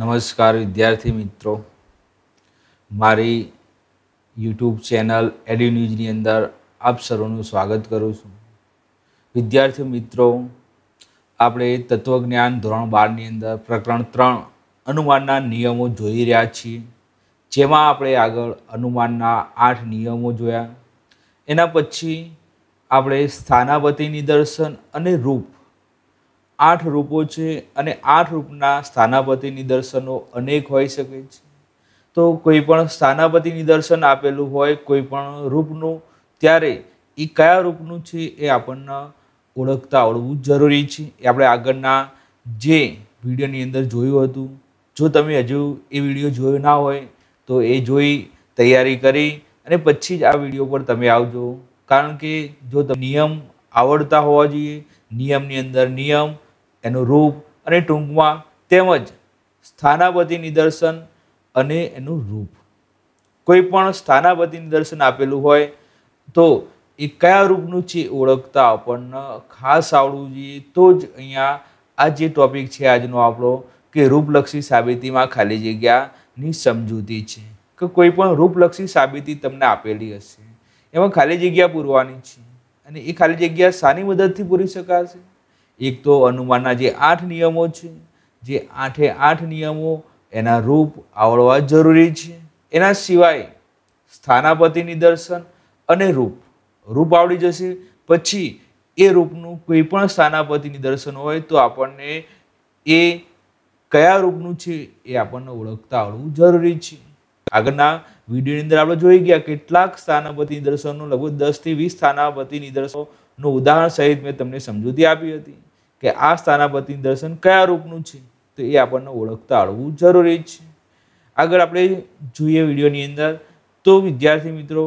નમસ્કાર વિદ્યાર્થી મિત્રો મારી યુટ્યુબ ચેનલ એડી ન્યૂઝની અંદર આપ સર્વનું સ્વાગત કરું છું વિદ્યાર્થી મિત્રો આપણે તત્વજ્ઞાન ધોરણ બારની અંદર પ્રકરણ ત્રણ અનુમાનના નિયમો જોઈ રહ્યા છીએ જેમાં આપણે આગળ અનુમાનના આઠ નિયમો જોયા એના પછી આપણે સ્થાનાપતિ નિદર્શન અને રૂપ આઠ રૂપો છે અને આઠ રૂપના સ્થાનાપતિ નિદર્શનો અનેક હોઈ શકે છે તો કોઈ પણ સ્થાનાપતિ નિદર્શન આપેલું હોય કોઈ પણ રૂપનું ત્યારે એ કયા રૂપનું છે એ આપણને ઓળખતા આવડવું જરૂરી છે એ આપણે આગળના જે વિડીયોની અંદર જોયું હતું જો તમે હજુ એ વિડીયો જોયો ના હોય તો એ જોઈ તૈયારી કરી અને પછી જ આ વિડીયો પર તમે આવજો કારણ કે જો નિયમ આવડતા હોવા જોઈએ નિયમની અંદર નિયમ એનું રૂપ અને ટૂંકમાં તેમજ સ્થાનાપતિ નિદર્શન અને એનું રૂપ કોઈ પણ સ્થાનાપતિ નિદર્શન આપેલું હોય તો એ કયા રૂપનું છે ઓળખતા આપણને ખાસ આવડવું જોઈએ તો જ અહીંયા આ જે ટૉપિક છે આજનો આપણો કે રૂપલક્ષી સાબિતીમાં ખાલી જગ્યાની સમજૂતી છે કે કોઈ પણ રૂપલક્ષી સાબિતી તમને આપેલી હશે એમાં ખાલી જગ્યા પૂરવાની છે અને એ ખાલી જગ્યા શાની મદદથી પૂરી શકાશે એક તો અનુમાનના જે આઠ નિયમો છે જે આઠે આઠ નિયમો એના રૂપ આવડવા જરૂરી છે એના સિવાય સ્થાનાપતિની દર્શન અને રૂપ રૂપ આવડી જશે પછી એ રૂપનું કોઈ પણ સ્થાનાપતિ નિદર્શન હોય તો આપણને એ કયા રૂપનું છે એ આપણને ઓળખતા આવડવું જરૂરી છે આગળના વિડીયોની અંદર આપણે જોઈ ગયા કેટલાક સ્થાનાપતિની નિદર્શનો લગભગ દસથી વીસ સ્થાનાપતિની દર્શનનું ઉદાહરણ સહિત મેં તમને સમજૂતી આપી હતી કે આ સ્થાનાપતિ દર્શન કયા રૂપનું છે તો એ આપણને ઓળખતા આવડવું જરૂરી છે આગળ આપણે જોઈએ વિડીયોની અંદર તો વિદ્યાર્થી મિત્રો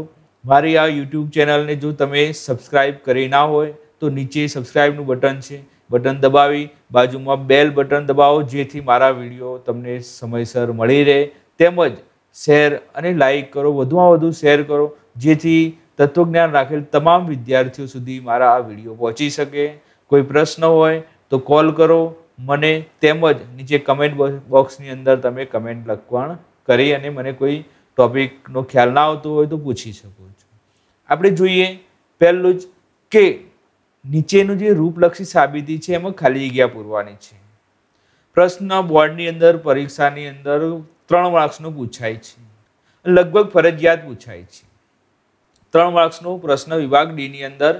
મારી આ યુટ્યુબ ચેનલને જો તમે સબસ્ક્રાઈબ કરી ના હોય તો નીચે સબસ્ક્રાઈબનું બટન છે બટન દબાવી બાજુમાં બેલ બટન દબાવો જેથી મારા વિડીયો તમને સમયસર મળી રહે તેમજ શેર અને લાઈક કરો વધુમાં વધુ શેર કરો જેથી તત્વજ્ઞાન રાખેલ તમામ વિદ્યાર્થીઓ સુધી મારા આ વિડીયો પહોંચી શકે કોઈ પ્રશ્ન હોય તો કોલ કરો મને તેમજ નીચે કમેન્ટ બોક્સની અંદર તમે કમેન્ટ લખવાણ કરી અને મને કોઈ ટોપિકનો ખ્યાલ ના આવતો હોય તો પૂછી શકો છો આપણે જોઈએ પહેલું જ કે નીચેનું જે રૂપલક્ષી સાબિતી છે એમાં ખાલી જગ્યા પૂરવાની છે પ્રશ્ન બોર્ડની અંદર પરીક્ષાની અંદર ત્રણ માર્ક્સનું પૂછાય છે લગભગ ફરજિયાત પૂછાય છે ત્રણ માર્ક્સનો પ્રશ્ન વિભાગ ડીની અંદર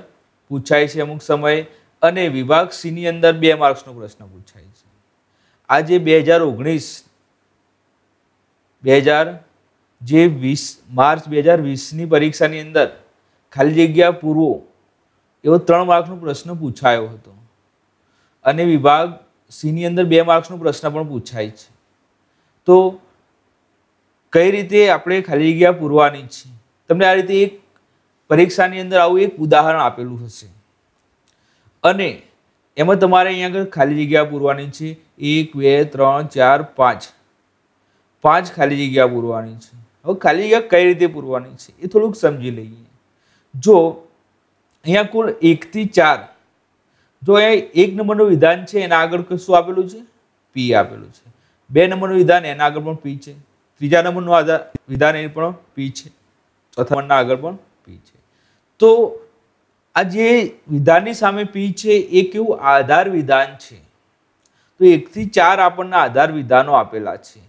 પૂછાય છે અમુક સમયે અને વિભાગ સીની અંદર બે માર્ક્સનો પ્રશ્ન પૂછાય છે આજે બે હજાર ઓગણીસ બે હજાર જે વીસ માર્ચ બે હજાર વીસની પરીક્ષાની અંદર ખાલી જગ્યા પૂરવો એવો ત્રણ માર્ક્સનો પ્રશ્ન પૂછાયો હતો અને વિભાગ સીની અંદર બે માર્ક્સનો પ્રશ્ન પણ પૂછાય છે તો કઈ રીતે આપણે ખાલી જગ્યા પૂરવાની છે તમને આ રીતે એક પરીક્ષાની અંદર આવું એક ઉદાહરણ આપેલું હશે અને એમાં તમારે અહીંયા આગળ ખાલી જગ્યા પૂરવાની છે એક બે ત્રણ ચાર પાંચ પાંચ ખાલી જગ્યા પૂરવાની છે હવે ખાલી જગ્યા કઈ રીતે પૂરવાની છે એ થોડુંક સમજી લઈએ જો અહીંયા કુલ એકથી ચાર જો અહીંયા એક નંબરનું વિધાન છે એના આગળ શું આપેલું છે પી આપેલું છે બે નંબરનું વિધાન એના આગળ પણ પી છે ત્રીજા નંબરનું આધાર વિધાન એ પણ પી છે ચોથા નંબરના આગળ પણ પી છે તો આ જે વિધાનની સામે પી છે એ કેવું આધાર વિધાન છે તો એકથી ચાર આપણને આધાર વિધાનો આપેલા છે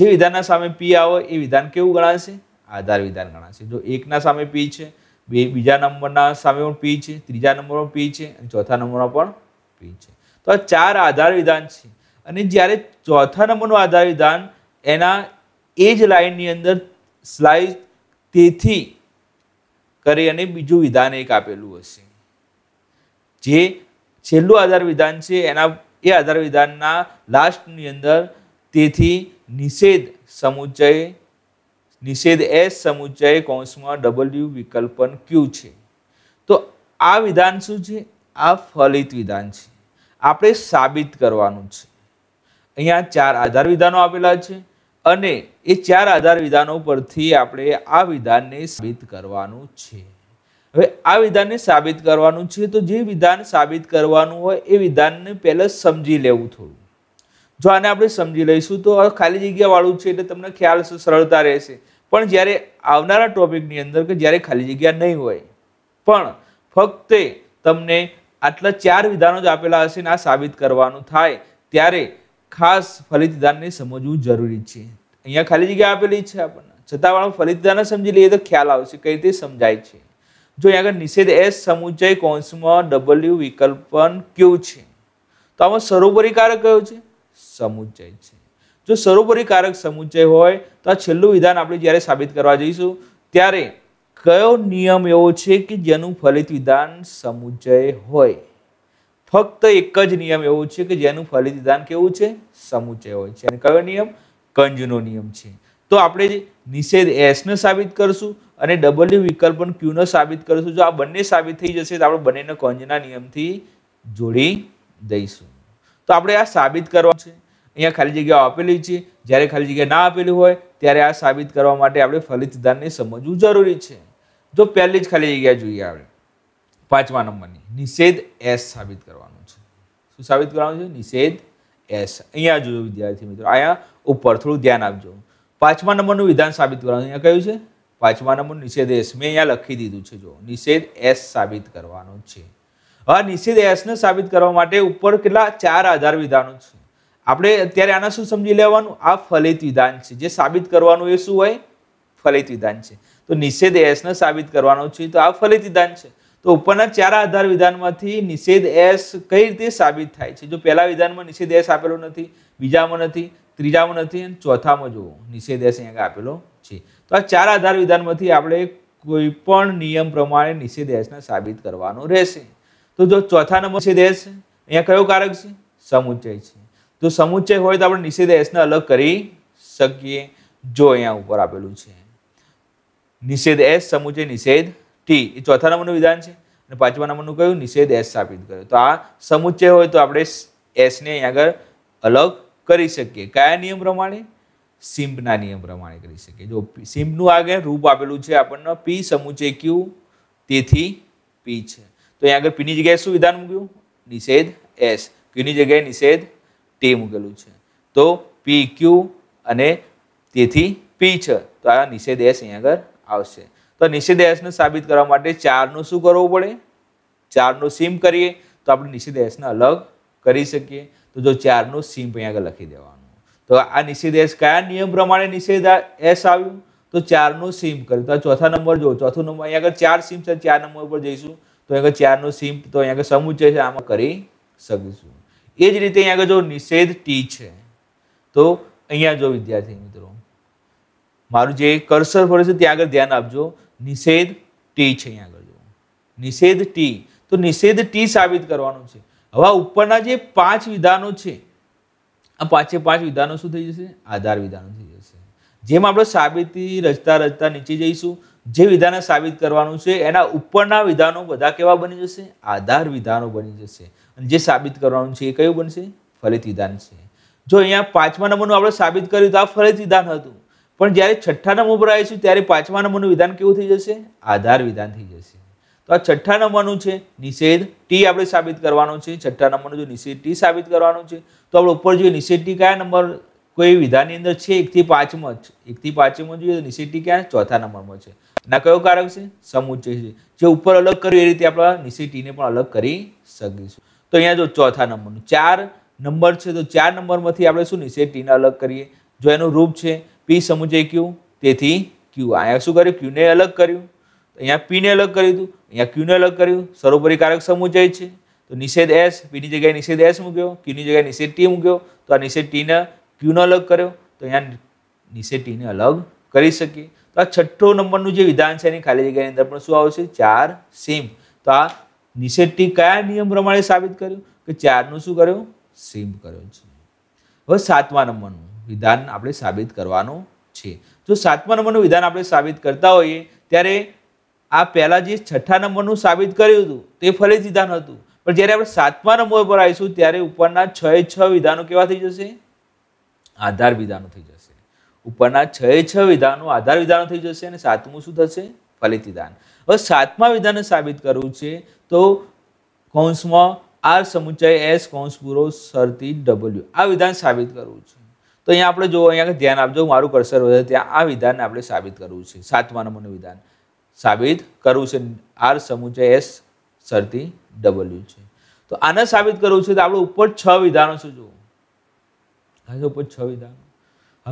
જે વિધાનના સામે પી આવે એ વિધાન કેવું ગણાશે આધાર વિધાન ગણાશે જો એકના સામે પી છે બે બીજા નંબરના સામે પણ પી છે ત્રીજા નંબરમાં પી છે અને ચોથા નંબરમાં પણ પી છે તો આ ચાર આધાર વિધાન છે અને જ્યારે ચોથા નંબરનું આધાર વિધાન એના એ જ લાઇનની અંદર સ્લાઇસ તેથી કરી અને બીજું વિધાન એક આપેલું હશે જે છેલ્લું આધાર વિધાન છે એના એ આધાર વિધાનના લાસ્ટની અંદર તેથી નિષેધ સમુચય નિષેધ એસ સમુચય કૌંસમાં ડબલ્યુ વિકલ્પન ક્યુ છે તો આ વિધાન શું છે આ ફલિત વિધાન છે આપણે સાબિત કરવાનું છે અહીંયા ચાર આધાર વિધાનો આપેલા છે અને એ ચાર આધાર વિધાનો પરથી આપણે આ વિધાનને સાબિત કરવાનું છે હવે આ વિધાનને સાબિત કરવાનું છે તો જે વિધાન સાબિત કરવાનું હોય એ વિધાનને પહેલાં સમજી લેવું થોડું જો આને આપણે સમજી લઈશું તો ખાલી જગ્યાવાળું છે એટલે તમને ખ્યાલ સરળતા રહેશે પણ જ્યારે આવનારા ટોપિકની અંદર કે જ્યારે ખાલી જગ્યા નહીં હોય પણ ફક્ત તમને આટલા ચાર વિધાનો જ આપેલા હશે ને આ સાબિત કરવાનું થાય ત્યારે ખાસ ફલિતદાનને સમજવું જરૂરી છે અહીંયા ખાલી જગ્યા આપેલી છે આપણને છતાં પણ ફલિતદાન સમજી લઈએ તો ખ્યાલ આવશે કઈ રીતે સમજાય છે જો અહીંયા આગળ નિષેધ એસ સમુચય કોન્સમાં ડબલ્યુ વિકલ્પન ક્યુ છે તો આમાં સરોપરી કારક કયો છે સમુચય છે જો સરોપરી કારક સમુચય હોય તો આ છેલ્લું વિધાન આપણે જ્યારે સાબિત કરવા જઈશું ત્યારે કયો નિયમ એવો છે કે જેનું ફલિત વિધાન સમુચય હોય ફક્ત એક જ નિયમ એવો છે કે જેનું ફલિત વિધાન કેવું છે સમુચય હોય છે અને કયો નિયમ કંજનો નિયમ છે તો આપણે નિષેધ એસને સાબિત કરશું અને ડબલ્યુ વિકલ્પ ક્યુનો સાબિત કરીશું જો આ બંને સાબિત થઈ જશે તો આપણે બંનેને કંજના નિયમથી જોડી દઈશું તો આપણે આ સાબિત કરવા છે અહીંયા ખાલી જગ્યા આપેલી છે જ્યારે ખાલી જગ્યા ના આપેલી હોય ત્યારે આ સાબિત કરવા માટે આપણે ફલિત સિદ્ધાંતને સમજવું જરૂરી છે તો પહેલી જ ખાલી જગ્યા જોઈએ આપણે પાંચમા નંબરની નિષેધ એસ સાબિત કરવાનો છે શું સાબિત કરવાનું છે નિષેધ એસ અહીંયા જોયું વિદ્યાર્થી મિત્રો અહીંયા ઉપર થોડું ધ્યાન આપજો પાંચમા નંબરનું વિધાન સાબિત કરવાનું અહીંયા કયું છે પાંચમા નંબર નિષેધ એસ મેં અહીંયા લખી દીધું છે જો નિષેધ એસ સાબિત કરવાનો છે હવે નિષેધ એસને સાબિત કરવા માટે ઉપર કેટલા ચાર આધાર વિધાનો છે આપણે અત્યારે આના શું સમજી લેવાનું આ ફલિત વિધાન છે જે સાબિત કરવાનું એ શું હોય ફલિત વિધાન છે તો નિષેધ એસને સાબિત કરવાનો છે તો આ ફલિત વિધાન છે તો ઉપરના ચાર આધાર વિધાનમાંથી નિષેધ એસ કઈ રીતે સાબિત થાય છે જો પહેલા વિધાનમાં નિષેધ એસ આપેલો નથી બીજામાં નથી ત્રીજામાં નથી અને ચોથામાં જુઓ નિષેધ એસ અહીંયા આપેલો છે તો આ ચાર આધાર વિધાનમાંથી આપણે કોઈ પણ નિયમ પ્રમાણે નિષેધ એસને સાબિત કરવાનો રહેશે તો જો ચોથા નંબર નિષેધ એસ અહીંયા કયો કારક છે સમુચ્ચય છે જો સમુચ્ચય હોય તો આપણે નિષેધ એસને અલગ કરી શકીએ જો અહીંયા ઉપર આપેલું છે નિષેધ એસ સમુચય નિષેધ ટી એ ચોથા નંબરનું વિધાન છે અને પાંચમા નંબરનું કયું નિષેધ એસ સ્થાપિત કર્યો તો આ સમુચ્ચય હોય તો આપણે એસને અહીંયા આગળ અલગ કરી શકીએ કયા નિયમ પ્રમાણે સિમ્પના નિયમ પ્રમાણે કરી શકીએ જો સિમ્પનું આગળ રૂપ આપેલું છે આપણને પી સમુચય ક્યુ તેથી પી છે તો અહીંયા આગળ પીની જગ્યાએ શું વિધાન મૂક્યું નિષેધ એસ ક્યુની જગ્યાએ નિષેધ ટી મૂકેલું છે તો પી ક્યુ અને તેથી પી છે તો આ નિષેધ એસ અહીંયા આગળ આવશે તો નિષેધાયાસને સાબિત કરવા માટે ચારનું શું કરવું પડે ચારનું સીમ કરીએ તો આપણે નિષેધાયાસને અલગ કરી શકીએ તો જો ચારનું સીમ અહીંયા આગળ લખી દેવાનું તો આ નિષેધાયાસ કયા નિયમ પ્રમાણે નિષેધાયાસ આવ્યું તો ચારનું સીમ કર્યું તો ચોથા નંબર જો ચોથો નંબર અહીંયા આગળ ચાર સીમ છે ચાર નંબર પર જઈશું તો અહીંયા આગળ ચારનું સીમ તો અહીંયા આગળ સમુચ્ચય છે આમાં કરી શકીશું એ જ રીતે અહીંયા આગળ જો નિષેધ ટી છે તો અહીંયા જો વિદ્યાર્થી મિત્રો મારું જે કર્સર ફરે છે ત્યાં આગળ ધ્યાન આપજો નિષેધ ટી છે અહીંયા આગળ જુઓ નિષેધ ટી તો નિષેધ ટી સાબિત કરવાનું છે હવે ઉપરના જે પાંચ વિધાનો છે આ પાંચે પાંચ વિધાનો શું થઈ જશે આધાર વિધાનો થઈ જશે જેમ આપણે સાબિતી રચતા રચતા નીચે જઈશું જે વિધાને સાબિત કરવાનું છે એના ઉપરના વિધાનો બધા કેવા બની જશે આધાર વિધાનો બની જશે અને જે સાબિત કરવાનું છે એ કયું બનશે ફલિત વિધાન છે જો અહીંયા પાંચમા નંબરનું આપણે સાબિત કર્યું તો આ ફલિત વિધાન હતું પણ જ્યારે છઠ્ઠા નંબર પર આવીશું ત્યારે પાંચમા નંબરનું વિધાન કેવું થઈ જશે આધાર વિધાન થઈ જશે તો આ છઠ્ઠા નંબરનું છે નિષેધ ટી આપણે સાબિત કરવાનો છે છઠ્ઠા નંબરનું જો નિષેધ ટી સાબિત કરવાનું છે તો આપણે ઉપર જોઈએ નિષેધ ટી કયા નંબર કોઈ વિધાનની અંદર છે એકથી પાંચમાં જ એકથી પાંચમાં જોઈએ તો નિષેધ ટી ક્યાં ચોથા નંબરમાં છે ના કયો કારક છે સમુચ્ચય છે જે ઉપર અલગ કર્યું એ રીતે આપણે નિષેધ ટીને પણ અલગ કરી શકીશું તો અહીંયા જો ચોથા નંબરનું ચાર નંબર છે તો ચાર નંબરમાંથી આપણે શું નિષેધ ટીને અલગ કરીએ જો એનું રૂપ છે પી સમુચય ક્યુ તેથી ક્યુ અહીંયા શું કર્યું ક્યુને અલગ કર્યું અહીંયા પીને અલગ કર્યું હતું અહીંયા ક્યુને અલગ કર્યું સર્વોપરી કારક સમુચય છે તો નિષેધ એસ પીની જગ્યાએ નિષેધ એસ મૂક્યો ક્યુની જગ્યાએ નિષેધ ટી મૂક્યો તો આ નિષેધ ટીને ક્યુને અલગ કર્યો તો અહીંયા નિષેધ ટીને અલગ કરી શકીએ તો આ છઠ્ઠો નંબરનું જે વિધાન છે એની ખાલી જગ્યાની અંદર પણ શું આવશે ચાર સેમ તો આ નિષેધ ટી કયા નિયમ પ્રમાણે સાબિત કર્યું કે ચારનું શું કર્યું સેમ કર્યો છે હવે સાતમા નંબરનું વિધાન આપણે સાબિત કરવાનું છે જો સાતમા નંબરનું વિધાન આપણે સાબિત કરતા હોઈએ ત્યારે આ પહેલાં જે છઠ્ઠા નંબરનું સાબિત કર્યું હતું તે ફરી વિધાન હતું પણ જ્યારે આપણે સાતમા નંબર પર આવીશું ત્યારે ઉપરના છ છ વિધાનો કેવા થઈ જશે આધાર વિધાનો થઈ જશે ઉપરના છ છ વિધાનો આધાર વિધાનો થઈ જશે અને સાતમું શું થશે ફલિત વિધાન હવે સાતમા વિધાનને સાબિત કરવું છે તો કૌંસમાં આર સમુચય એસ કૌંસ પૂરો સરતી ડબલ્યુ આ વિધાન સાબિત કરવું છે તો અહીંયા આપણે જો અહીંયા ધ્યાન આપજો મારું કર્સર વધે ત્યાં આ વિધાનને આપણે સાબિત કરવું છે સાતમા નંબરનું વિધાન સાબિત કરવું છે આર સમૂહ એસ સરતી ડબલ્યુ છે તો આને સાબિત કરવું છે તો આપણે ઉપર છ વિધાનો છે જુઓ હા ઉપર છ વિધાનો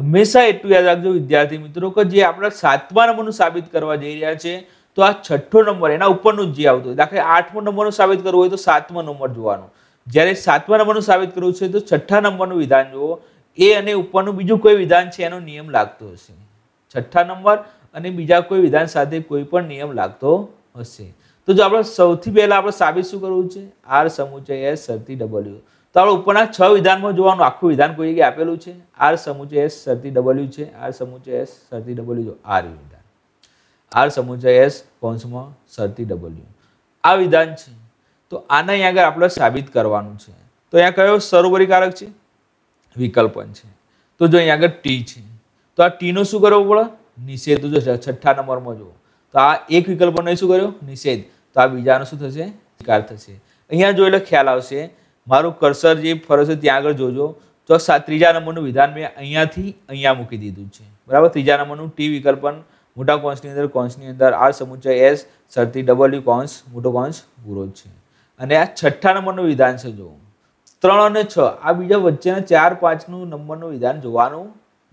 હંમેશા એટલું યાદ રાખજો વિદ્યાર્થી મિત્રો કે જે આપણે સાતમા નંબરનું સાબિત કરવા જઈ રહ્યા છે તો આ છઠ્ઠો નંબર એના ઉપરનું જે આવતું હોય દાખલા આઠમો નંબરનું સાબિત કરવું હોય તો સાતમો નંબર જોવાનો જ્યારે સાતમા નંબરનું સાબિત કરવું છે તો છઠ્ઠા નંબરનું વિધાન જોવો એ અને ઉપરનું બીજું કોઈ વિધાન છે એનો નિયમ લાગતો હશે છઠ્ઠા નંબર અને બીજા કોઈ વિધાન સાથે કોઈ પણ નિયમ લાગતો હશે તો જો આપણે સૌથી પહેલાં આપણે સાબિત શું કરવું છે આર સમુચય એસ સરતી ડબલ્યુ તો આપણે ઉપરના છ વિધાનમાં જોવાનું આખું વિધાન કોઈ જગ્યાએ આપેલું છે આર સમુચય એસ સરતી ડબલ્યુ છે આર સમુચય એસ સરતી ડબલ્યુ જો આર વિધાન આર સમુચય એસ કૌંસમાં સરતી ડબલ્યુ આ વિધાન છે તો આને અહીંયા આગળ આપણે સાબિત કરવાનું છે તો અહીંયા કયો સર્વોપરિકારક છે વિકલ્પન છે તો જો અહીં આગળ ટી છે તો આ ટીનો શું કરવો પડે નિષેધ જો છઠ્ઠા નંબરમાં જુઓ તો આ એક વિકલ્પનો શું કર્યો નિષેધ તો આ બીજાનો શું થશે સ્વીકાર થશે અહીંયા જો એટલે ખ્યાલ આવશે મારું કરસર જે ફરશે ત્યાં આગળ જોજો તો ત્રીજા નંબરનું વિધાન મેં અહીંયાથી અહીંયા મૂકી દીધું છે બરાબર ત્રીજા નંબરનું ટી વિકલ્પન મોટા કોન્સની અંદર કોન્સની અંદર આ સમુચય એસ સરતી ડબલ્યુ કોન્સ મોટો કોન્સ પૂરો છે અને આ છઠ્ઠા નંબરનું વિધાન છે જોવું ત્રણ અને છ આ બીજા વચ્ચેના ચાર પાંચનું નંબરનું વિધાન જોવાનું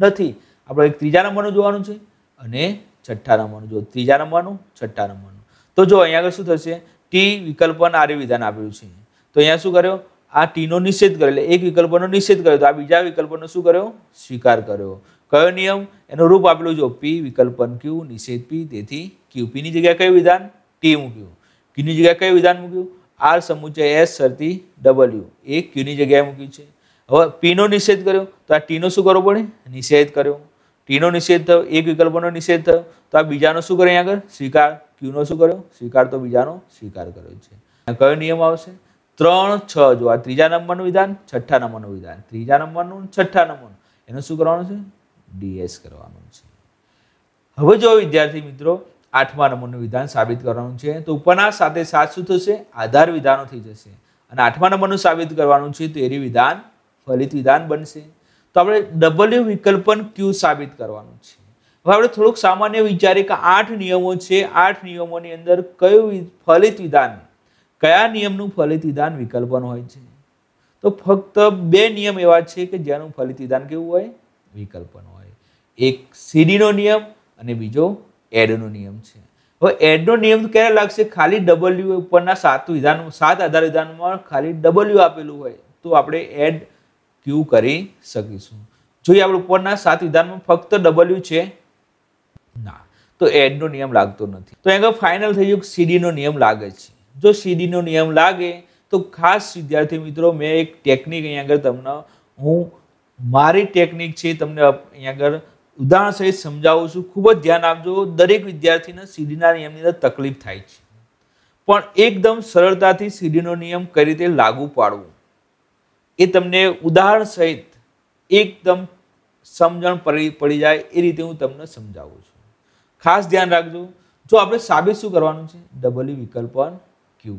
નથી આપણે એક ત્રીજા નંબરનું જોવાનું છે અને છઠ્ઠા નંબરનું જો ત્રીજા નંબરનું છઠ્ઠા નંબરનું તો જો અહીંયા આગળ શું થશે ટી વિકલ્પન આર્ય વિધાન આપ્યું છે તો અહીંયા શું કર્યો આ ટીનો નિષેધ કર્યો એટલે એક વિકલ્પનો નિષેધ કર્યો તો આ બીજા વિકલ્પનો શું કર્યો સ્વીકાર કર્યો કયો નિયમ એનું રૂપ આપેલું જો પી વિકલ્પન ક્યુ નિષેધ પી તેથી ક્યુ પીની જગ્યાએ કયું વિધાન ટી મૂક્યું ક્યુની જગ્યાએ કયું વિધાન મૂક્યું આર સમુચય એસ સરતી ડબલ્યુ એ ક્યુની જગ્યાએ મૂક્યું છે હવે પીનો નિષેધ કર્યો તો આ ટીનો શું કરવો પડે નિષેધ કર્યો ટીનો નિષેધ થયો એક વિકલ્પનો નિષેધ થયો તો આ બીજાનો શું કરે આગળ સ્વીકાર ક્યુનો શું કર્યો સ્વીકાર તો બીજાનો સ્વીકાર કર્યો છે કયો નિયમ આવશે ત્રણ છ જો આ ત્રીજા નંબરનું વિધાન છઠ્ઠા નંબરનું વિધાન ત્રીજા નંબરનું છઠ્ઠા નંબરનું એનું શું કરવાનું છે ડીએસ કરવાનું છે હવે જો વિદ્યાર્થી મિત્રો આઠમા નંબરનું વિધાન સાબિત કરવાનું છે તો ઉપરના સાથે સાત શું થશે આધાર વિધાનો થઈ જશે અને આઠમા નંબરનું સાબિત કરવાનું છે તો એરી વિધાન ફલિત વિધાન બનશે તો આપણે ડબલ્યુ વિકલ્પન ક્યુ સાબિત કરવાનું છે હવે આપણે થોડુંક સામાન્ય વિચારીએ કે આઠ નિયમો છે આઠ નિયમોની અંદર કયું ફલિત વિધાન કયા નિયમનું ફલિત વિધાન વિકલ્પન હોય છે તો ફક્ત બે નિયમ એવા છે કે જેનું ફલિત વિધાન કેવું હોય વિકલ્પન હોય એક સીડીનો નિયમ અને બીજો એડનો નિયમ છે હવે એડનો નિયમ ક્યારે લાગશે ખાલી ડબલ્યુ ઉપરના સાત વિધાન સાત આધાર વિધાનમાં ખાલી ડબલ્યુ આપેલું હોય તો આપણે એડ ક્યુ કરી શકીશું જોઈએ આપણે ઉપરના સાત વિધાનમાં ફક્ત ડબલ્યુ છે ના તો એડનો નિયમ લાગતો નથી તો આગળ ફાઇનલ થઈ ગયું સીડીનો નિયમ લાગે છે જો સીડીનો નિયમ લાગે તો ખાસ વિદ્યાર્થી મિત્રો મેં એક ટેકનિક અહીંયા આગળ તમને હું મારી ટેકનિક છે તમને અહીંયા આગળ ઉદાહરણ સહિત સમજાવું છું ખૂબ જ ધ્યાન આપજો દરેક વિદ્યાર્થીને સીડીના નિયમની અંદર તકલીફ થાય છે પણ એકદમ સરળતાથી સીડીનો નિયમ કઈ રીતે લાગુ પાડવો એ તમને ઉદાહરણ સહિત એકદમ સમજણ પડી પડી જાય એ રીતે હું તમને સમજાવું છું ખાસ ધ્યાન રાખજો જો આપણે સાબિત શું કરવાનું છે ડબલ્યુ વિકલ્પ વન ક્યુ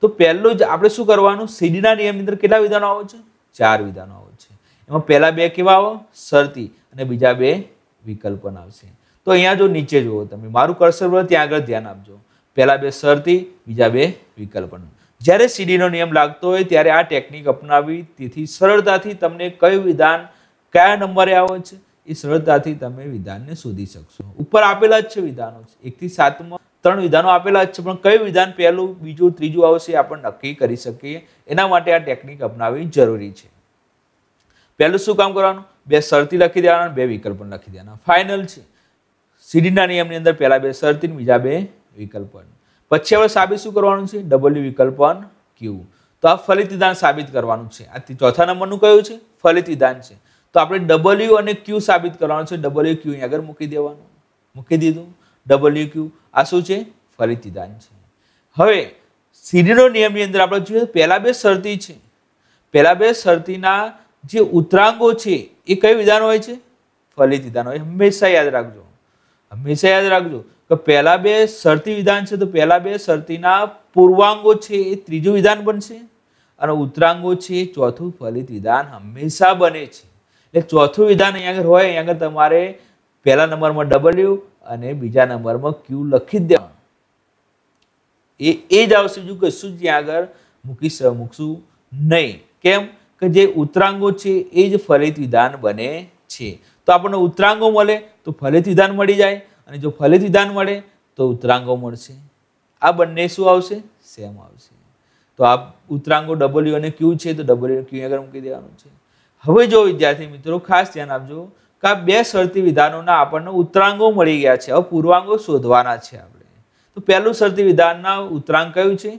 તો પહેલું જ આપણે શું કરવાનું સીડીના નિયમની અંદર કેટલા વિધાનો આવે છે ચાર વિધાનો આવે છે એમાં પહેલાં બે કેવા આવો શરતી અને બીજા બે વિકલ્પ આવશે તો અહીંયા જો નીચે જુઓ તમે મારું કર્સર પર ત્યાં આગળ ધ્યાન આપજો પહેલાં બે શરતી બીજા બે વિકલ્પન જ્યારે સીડીનો નિયમ લાગતો હોય ત્યારે આ ટેકનિક અપનાવી તેથી સરળતાથી તમને કયું વિધાન કયા નંબરે આવે છે એ સરળતાથી તમે વિધાનને શોધી શકશો ઉપર આપેલા જ છે વિધાનો એકથી સાતમાં ત્રણ વિધાનો આપેલા જ છે પણ કયું વિધાન પહેલું બીજું ત્રીજું આવશે આપણે નક્કી કરી શકીએ એના માટે આ ટેકનિક અપનાવવી જરૂરી છે પહેલું શું કામ કરવાનું બે શરતી લખી દેવાના બે વિકલ્પ લખી દેવાના ફાઇનલ છે સીડીના નિયમની અંદર પહેલાં બે શરતી બીજા બે વિકલ્પ પછી આપણે સાબિત શું કરવાનું છે ડબલ્યુ વિકલ્પન ક્યુ તો આ ફલિત વિધાન સાબિત કરવાનું છે આ ચોથા નંબરનું કયું છે ફલિત વિધાન છે તો આપણે ડબલ્યુ અને ક્યુ સાબિત કરવાનું છે ડબલ્યુ ક્યુ આગળ મૂકી દેવાનું મૂકી દીધું ડબલ્યુ ક્યુ આ શું છે ફલિત વિધાન છે હવે સીડીનો નિયમની અંદર આપણે જોઈએ પહેલાં બે શરતી છે પહેલાં બે શરતીના જે ઉત્તરાંગો છે એ કઈ વિધાન હોય છે ફલિત વિધાન હોય હંમેશા યાદ રાખજો હંમેશા યાદ રાખજો કે પહેલા બે શરતી વિધાન છે તો પહેલા બે શરતીના પૂર્વાંગો છે એ ત્રીજું વિધાન બનશે અને ઉત્તરાંગો છે એ ચોથું ફલિત વિધાન હંમેશા બને છે એટલે ચોથું વિધાન અહીંયા આગળ હોય અહીંયા આગળ તમારે પહેલા નંબરમાં ડબલ્યુ અને બીજા નંબરમાં ક્યુ લખી જ દેવાનું એ એ જ આવશે બીજું કશું જ ત્યાં આગળ મૂકી મૂકશું નહીં કેમ કે જે ઉત્તરાંગો છે એ જ ફલિત વિધાન બને છે તો આપણને ઉત્તરાંગો મળે તો ફલિત વિધાન મળી જાય અને જો ફલિત વિધાન મળે તો ઉત્તરાંગો મળશે આ બંને શું આવશે સેમ આવશે તો આ ઉત્તરાંગો ડબલ્યુ અને ક્યુ છે તો ડબલ્યુ અને ક્યુ આગળ મૂકી દેવાનું છે હવે જો વિદ્યાર્થી મિત્રો ખાસ ધ્યાન આપજો કે આ બે શરતી વિધાનોના આપણને ઉત્તરાંગો મળી ગયા છે હવે પૂર્વાંગો શોધવાના છે આપણે તો પહેલું શરતી વિધાનના ઉત્તરાંગ કયું છે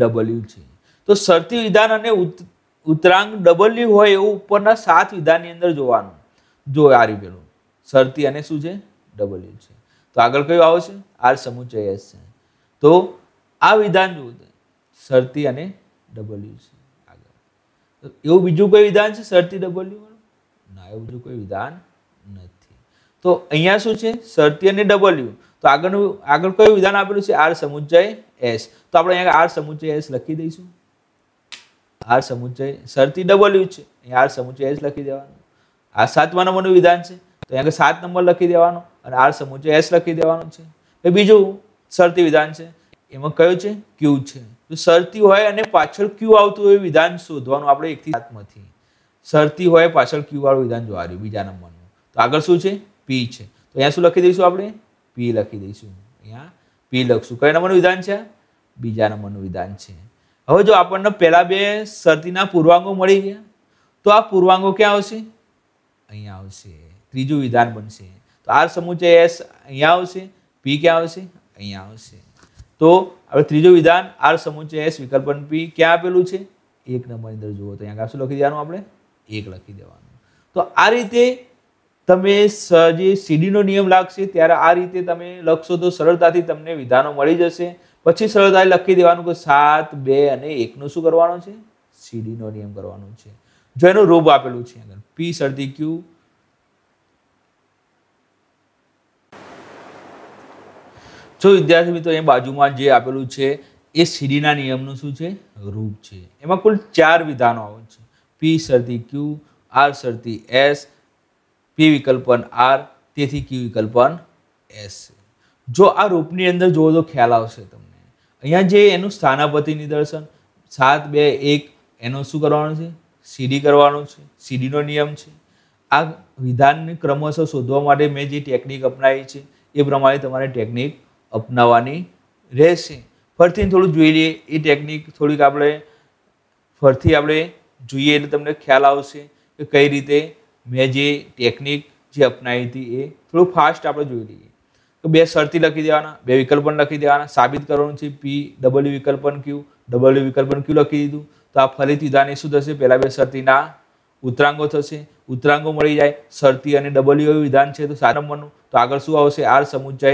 ડબલ્યુ છે તો શરતી વિધાન અને ઉત્તરાંગ ડબલ્યુ હોય એવું ઉપરના સાત વિધાનની અંદર જોવાનું જો આ પેલું શરતી અને શું છે ડબલ્યુ છે તો આગળ કયું આવશે આર સમૂહ એસ છે તો આ વિધાન જોવું શરતી અને ડબલ્યુ છે આગળ એવું બીજું કોઈ વિધાન છે શરતી ડબલ્યુ ના એવું બીજું કોઈ વિધાન નથી તો અહીંયા શું છે શરતી અને ડબલ્યુ તો આગળનું આગળ કયું વિધાન આપેલું છે આર સમુચય એસ તો આપણે અહીંયા આર સમુચય એસ લખી દઈશું આર સમુચય શરતી ડબલ્યુ છે અહીંયા આર સમુચય એસ લખી દેવાનું આ સાતમા નંબરનું વિધાન છે તો અહીંયા સાત નંબર લખી દેવાનો અને આર સમુચય એસ લખી દેવાનું છે એ બીજું શરતી વિધાન છે એમાં કયું છે ક્યુ છે તો શરતી હોય અને પાછળ ક્યુ આવતું હોય વિધાન શોધવાનું આપણે એકથી સાતમાંથી શરતી હોય પાછળ ક્યુ વાળું વિધાન જોવા રહ્યું બીજા નંબરનું તો આગળ શું છે પી છે તો અહીંયા શું લખી દઈશું આપણે પી લખી દઈશું અહીંયા પી લખશું કયા નંબરનું વિધાન છે બીજા નંબરનું વિધાન છે હવે જો આપણને પહેલાં બે શરતીના પૂર્વાંગો મળી ગયા તો આ પૂર્વાંગો ક્યાં આવશે અહીંયા આવશે ત્રીજું વિધાન બનશે તો આર સમૂચય એસ અહીંયા આવશે પી ક્યાં આવશે અહીંયા આવશે તો હવે ત્રીજું વિધાન આર સમૂચય એસ વિકલ્પન પી ક્યાં આપેલું છે એક નંબરની અંદર જુઓ તો અહીંયા શું લખી દેવાનું આપણે એક લખી દેવાનું તો આ રીતે તમે જે સીડીનો નિયમ લાગશે ત્યારે આ રીતે તમે લખશો તો સરળતાથી તમને વિધાનો મળી જશે પછી સરળતાએ લખી દેવાનું કે સાત બે અને એકનું શું કરવાનું છે સીડીનો નિયમ કરવાનો છે જો એનું રૂપ આપેલું છે આગળ પી શરદી ક્યુ જો વિદ્યાર્થી મિત્રો એ બાજુમાં જે આપેલું છે એ સીડીના નિયમનું શું છે રૂપ છે એમાં કુલ ચાર વિધાનો આવે છે પી શરદી ક્યુ આર શરદી એસ પી વિકલ્પન આર તેથી ક્યુ વિકલ્પન એસ જો આ રૂપની અંદર જોવો તો ખ્યાલ આવશે તમને અહીંયા જે એનું સ્થાનાપતિ નિદર્શન સાત બે એક એનો શું કરવાનું છે સીડી કરવાનું છે સીડીનો નિયમ છે આ વિધાનને ક્રમશઃ શોધવા માટે મેં જે ટેકનિક અપનાવી છે એ પ્રમાણે તમારે ટેકનિક અપનાવવાની રહેશે ફરીથી થોડું જોઈ લઈએ એ ટેકનિક થોડીક આપણે ફરીથી આપણે જોઈએ એટલે તમને ખ્યાલ આવશે કે કઈ રીતે મેં જે ટેકનિક જે અપનાવી હતી એ થોડું ફાસ્ટ આપણે જોઈ લઈએ તો બે શરતી લખી દેવાના બે વિકલ્પન લખી દેવાના સાબિત કરવાનું છે પી ડબલ્યુ વિકલ્પન ક્યુ ડબલ્યુ વિકલ્પન ક્યુ લખી દીધું તો આ ફરીથી ઉદાહરણ શું થશે પહેલાં બે શરતીના ઉત્તરાંગો થશે ઉત્તરાંગો મળી જાય શરતી અને ડબલ્યુ એવું વિધાન છે તો સાત નંબરનું તો આગળ શું આવશે આર સમુચ્ચય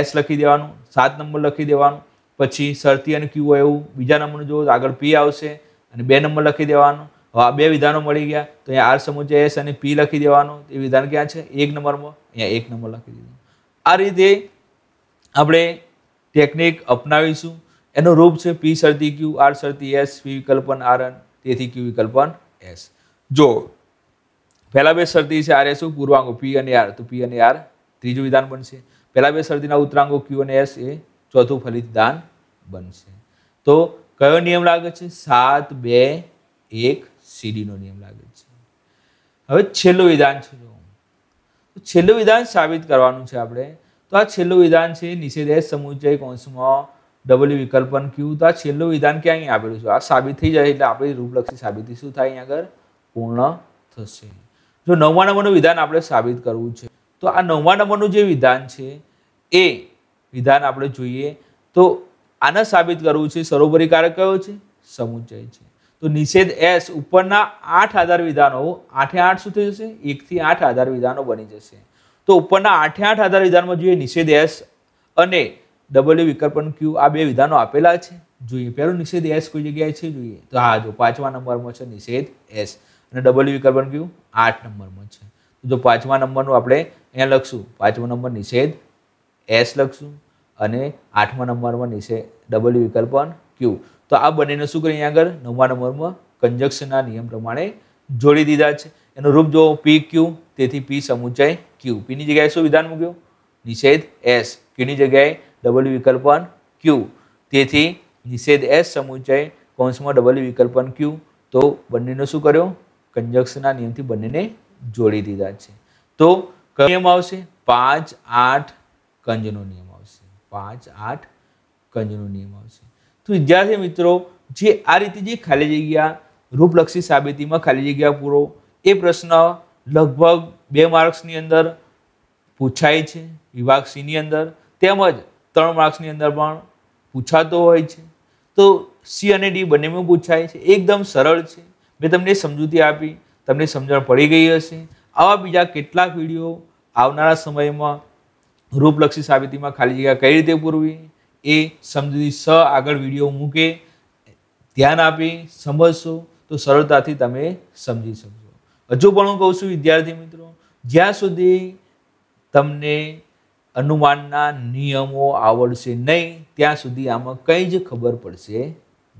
એસ લખી દેવાનું સાત નંબર લખી દેવાનું પછી શરતી અને ક્યુ હોય એવું બીજા નંબરનું જુઓ તો આગળ પી આવશે અને બે નંબર લખી દેવાનું હવે આ બે વિધાનો મળી ગયા તો અહીંયા આર સમુચ્ચય એસ અને પી લખી દેવાનું એ વિધાન ક્યાં છે એક નંબરમાં અહીંયા એક નંબર લખી દીધું આ રીતે આપણે ટેકનિક અપનાવીશું એનું રૂપ છે પી શરતી ક્યુ આર શરતી એસ પી વિકલ્પન આર એન તેથી ક્યુ વિકલ્પન એસ જો પહેલા બે શરતી છે આર એ શું પૂર્વાંગો પી અને આર તો પી અને આર ત્રીજું વિધાન બનશે પહેલા બે શરતીના ઉત્તરાંગો ક્યુ અને એસ એ ચોથું ફલિત દાન બનશે તો કયો નિયમ લાગે છે સાત બે એક સીડીનો નિયમ લાગે છે હવે છેલ્લું વિધાન છે જો છેલ્લું વિધાન સાબિત કરવાનું છે આપણે તો આ છેલ્લું વિધાન છે નિષેધેશ સમુચય કોંસમાં ડબલ્યુ વિકલ્પન ક્યુ તો આ છેલ્લું વિધાન ક્યાં અહીં આપેલું છે આ સાબિત થઈ જાય એટલે આપણી રૂપલક્ષી સાબિતી શું થાય અહીં આગળ પૂર્ણ થશે જો નવમા નંબરનું વિધાન આપણે સાબિત કરવું છે તો આ નવમા નંબરનું જે વિધાન છે એ વિધાન આપણે જોઈએ તો આને સાબિત કરવું છે સરોપરી કારક કયો છે સમુચય છે તો નિષેધ એસ ઉપરના આઠ આધાર વિધાનો આઠે આઠ શું થઈ જશે એકથી આઠ આધાર વિધાનો બની જશે તો ઉપરના આઠે આઠ આધાર વિધાનમાં જોઈએ નિષેધ એસ અને ડબલ્યુ વિકલ્પન ક્યુ આ બે વિધાનો આપેલા છે જોઈએ પહેલું નિષેધ એસ કોઈ જગ્યાએ છે જોઈએ તો હા જો પાંચમા નંબરમાં છે નિષેધ એસ અને ડબલ્યુ વિકલ્પન ક્યુ આઠ નંબરમાં છે જો પાંચમા નંબરનું આપણે અહીંયા લખશું પાંચમો નંબર નિષેધ એસ લખશું અને આઠમા નંબરમાં નિષેધ ડબલ્યુ વિકલ્પન ક્યુ તો આ બંનેને શું કરી આગળ નવમા નંબરમાં કંજક્શનના નિયમ પ્રમાણે જોડી દીધા છે એનું રૂપ જોવો પી ક્યુ તેથી પી સમુચાય ક્યુ પીની જગ્યાએ શું વિધાન મૂક્યું નિષેધ એસ ક્યુની જગ્યાએ ડબલ્યુ વિકલ્પન ક્યુ તેથી નિષેધ એસ સમુચાય કૌંસમાં ડબલ્યુ વિકલ્પન ક્યુ તો બંનેનો શું કર્યો કંજક્શનના નિયમથી બંનેને જોડી દીધા છે તો નિયમ આવશે પાંચ આઠ કંજનો નિયમ આવશે પાંચ આઠ કંજનો નિયમ આવશે તો વિદ્યાર્થી મિત્રો જે આ રીતે જે ખાલી જગ્યા રૂપલક્ષી સાબિતીમાં ખાલી જગ્યા પૂરો એ પ્રશ્ન લગભગ બે માર્ક્સની અંદર પૂછાય છે વિભાગ સીની અંદર તેમજ ત્રણ માર્ક્સની અંદર પણ પૂછાતો હોય છે તો સી અને ડી બંનેમાં પૂછાય છે એકદમ સરળ છે મેં તમને સમજૂતી આપી તમને સમજણ પડી ગઈ હશે આવા બીજા કેટલાક વિડીયો આવનારા સમયમાં રૂપલક્ષી સાબિતીમાં ખાલી જગ્યા કઈ રીતે પૂરવી એ સમજૂતી સ આગળ વિડીયો મૂકે ધ્યાન આપી સમજશો તો સરળતાથી તમે સમજી શકશો હજુ પણ હું કહું છું વિદ્યાર્થી મિત્રો જ્યાં સુધી તમને અનુમાનના નિયમો આવડશે નહીં ત્યાં સુધી આમાં કંઈ જ ખબર પડશે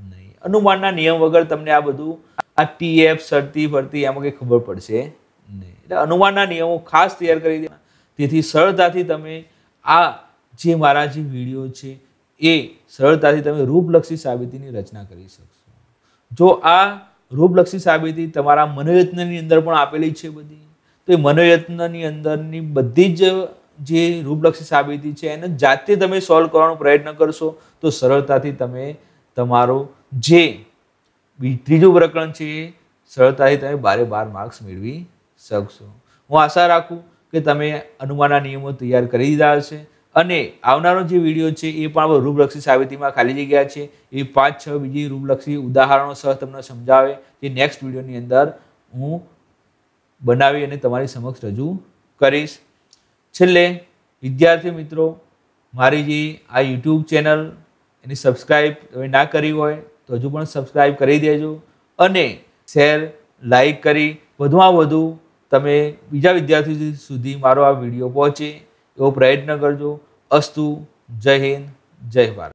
નહીં અનુમાનના નિયમ વગર તમને આ બધું આ ટીએફ સરતી ફરતી આમાં કંઈ ખબર પડશે નહીં એટલે અનુમાનના નિયમો ખાસ તૈયાર કરી દે તેથી સરળતાથી તમે આ જે મારા જે વિડીયો છે એ સરળતાથી તમે રૂપલક્ષી સાબિતીની રચના કરી શકશો જો આ રૂપલક્ષી સાબિતી તમારા મનોયત્નની અંદર પણ આપેલી છે બધી તો એ મનોયત્નની અંદરની બધી જ જે રૂપલક્ષી સાબિતી છે એને જાતે તમે સોલ્વ કરવાનો પ્રયત્ન કરશો તો સરળતાથી તમે તમારો જે ત્રીજું પ્રકરણ છે એ સરળતાથી તમે બારે બાર માર્ક્સ મેળવી શકશો હું આશા રાખું કે તમે અનુમાનના નિયમો તૈયાર કરી દીધા હશે અને આવનારો જે વિડીયો છે એ પણ આપણે રૂપલક્ષી સાબિતીમાં ખાલી જગ્યા છે એ પાંચ છ બીજી રૂપલક્ષી ઉદાહરણો સહ તમને સમજાવે એ નેક્સ્ટ વિડીયોની અંદર હું બનાવી અને તમારી સમક્ષ રજૂ કરીશ છેલ્લે વિદ્યાર્થી મિત્રો મારી જે આ યુટ્યુબ ચેનલ એની સબસ્ક્રાઈબ તમે ના કરી હોય તો હજુ પણ સબસ્ક્રાઈબ કરી દેજો અને શેર લાઈક કરી વધુમાં વધુ તમે બીજા વિદ્યાર્થીઓ સુધી મારો આ વિડીયો પહોંચે એવો પ્રયત્ન કરજો અસ્તુ જય હિન્દ જય ભારત